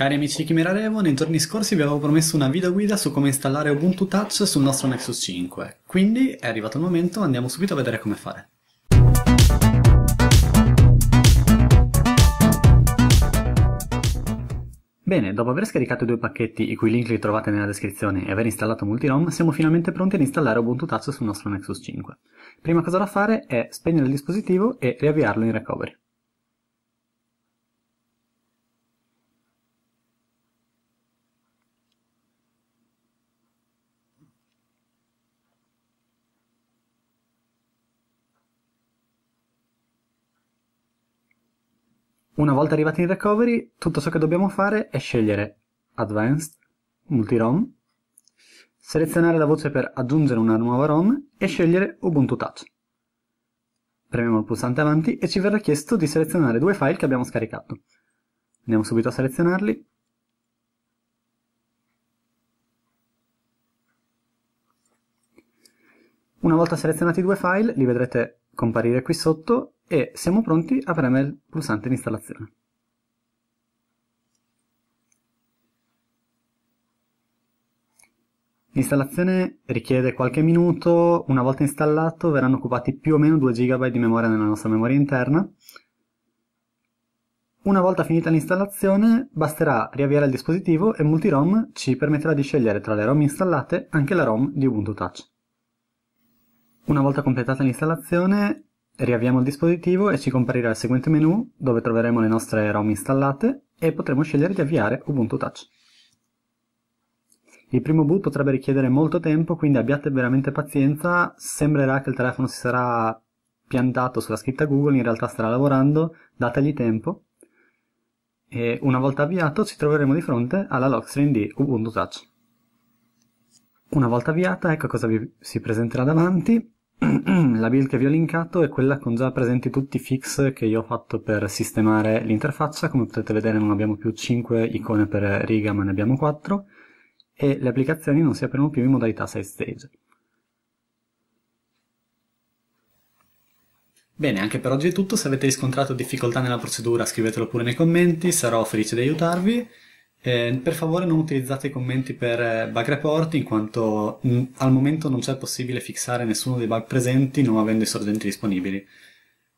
Cari amici di Chimera Revo, nei giorni scorsi vi avevo promesso una video guida su come installare Ubuntu Touch sul nostro Nexus 5, quindi è arrivato il momento, andiamo subito a vedere come fare. Bene, dopo aver scaricato i due pacchetti, i cui link li trovate nella descrizione, e aver installato Multirom, siamo finalmente pronti ad installare Ubuntu Touch sul nostro Nexus 5. Prima cosa da fare è spegnere il dispositivo e riavviarlo in recovery. Una volta arrivati in recovery, tutto ciò che dobbiamo fare è scegliere Advanced, Multi-ROM, selezionare la voce per aggiungere una nuova ROM e scegliere Ubuntu Touch. Premiamo il pulsante avanti e ci verrà chiesto di selezionare due file che abbiamo scaricato. Andiamo subito a selezionarli. Una volta selezionati i due file, li vedrete comparire qui sotto e siamo pronti a premere il pulsante di installazione. L'installazione richiede qualche minuto, una volta installato verranno occupati più o meno 2 GB di memoria nella nostra memoria interna. Una volta finita l'installazione basterà riavviare il dispositivo e Multirom ci permetterà di scegliere tra le ROM installate anche la ROM di Ubuntu Touch. Una volta completata l'installazione riavviamo il dispositivo e ci comparirà il seguente menu dove troveremo le nostre ROM installate e potremo scegliere di avviare Ubuntu Touch. Il primo boot potrebbe richiedere molto tempo, quindi abbiate veramente pazienza, sembrerà che il telefono si sarà piantato sulla scritta Google, in realtà starà lavorando, dategli tempo e una volta avviato ci troveremo di fronte alla lock screen di Ubuntu Touch. Una volta avviata, ecco cosa vi si presenterà davanti. La build che vi ho linkato è quella con già presenti tutti i fix che io ho fatto per sistemare l'interfaccia. Come potete vedere non abbiamo più 5 icone per riga ma ne abbiamo 4 e le applicazioni non si aprono più in modalità side stage. Bene, anche per oggi è tutto. Se avete riscontrato difficoltà nella procedura scrivetelo pure nei commenti, sarò felice di aiutarvi. Eh, per favore non utilizzate i commenti per eh, bug report in quanto mh, mm, al momento non c'è possibile fissare nessuno dei bug presenti non avendo i sorgenti disponibili.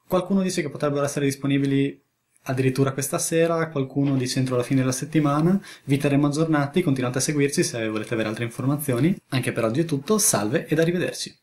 Qualcuno dice che potrebbero essere disponibili addirittura questa sera, qualcuno dice entro la fine della settimana, vi terremo aggiornati, continuate a seguirci se volete avere altre informazioni. Anche per oggi è tutto, salve ed arrivederci.